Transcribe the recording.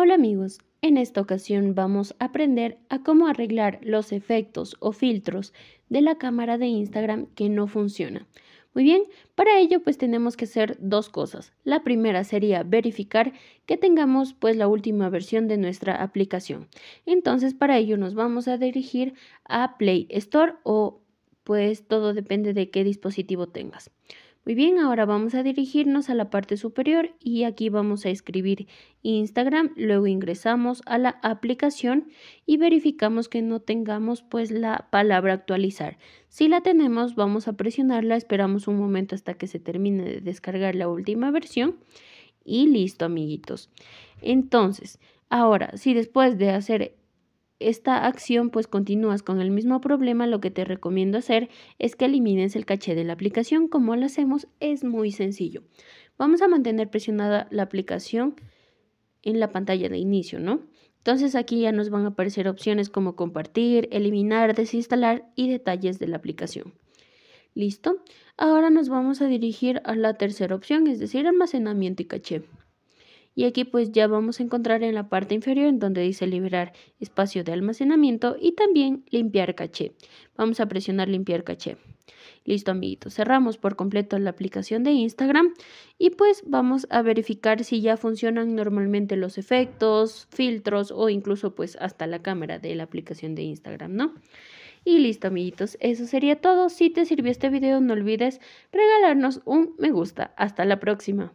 Hola amigos, en esta ocasión vamos a aprender a cómo arreglar los efectos o filtros de la cámara de Instagram que no funciona. Muy bien, para ello pues tenemos que hacer dos cosas. La primera sería verificar que tengamos pues la última versión de nuestra aplicación. Entonces para ello nos vamos a dirigir a Play Store o pues todo depende de qué dispositivo tengas. Muy bien, ahora vamos a dirigirnos a la parte superior y aquí vamos a escribir Instagram, luego ingresamos a la aplicación y verificamos que no tengamos pues la palabra actualizar. Si la tenemos, vamos a presionarla, esperamos un momento hasta que se termine de descargar la última versión y listo, amiguitos. Entonces, ahora, si después de hacer esta acción pues continúas con el mismo problema, lo que te recomiendo hacer es que elimines el caché de la aplicación. Como lo hacemos? Es muy sencillo. Vamos a mantener presionada la aplicación en la pantalla de inicio, ¿no? Entonces aquí ya nos van a aparecer opciones como compartir, eliminar, desinstalar y detalles de la aplicación. Listo. Ahora nos vamos a dirigir a la tercera opción, es decir, almacenamiento y caché y aquí pues ya vamos a encontrar en la parte inferior en donde dice liberar espacio de almacenamiento y también limpiar caché. Vamos a presionar limpiar caché. Listo amiguitos, cerramos por completo la aplicación de Instagram y pues vamos a verificar si ya funcionan normalmente los efectos, filtros o incluso pues hasta la cámara de la aplicación de Instagram, ¿no? Y listo amiguitos, eso sería todo. Si te sirvió este video no olvides regalarnos un me gusta. Hasta la próxima.